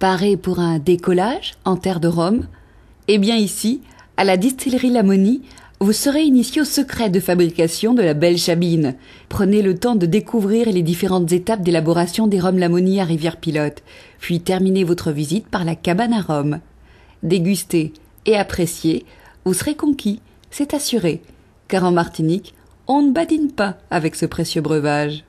paré pour un décollage en terre de Rome, eh bien ici, à la distillerie Lamonie, vous serez initié au secret de fabrication de la belle chabine. Prenez le temps de découvrir les différentes étapes d'élaboration des rhums Lamoni à Rivière-Pilote, puis terminez votre visite par la cabane à Rome. Dégustez et appréciez, vous serez conquis, c'est assuré, car en Martinique, on ne badine pas avec ce précieux breuvage.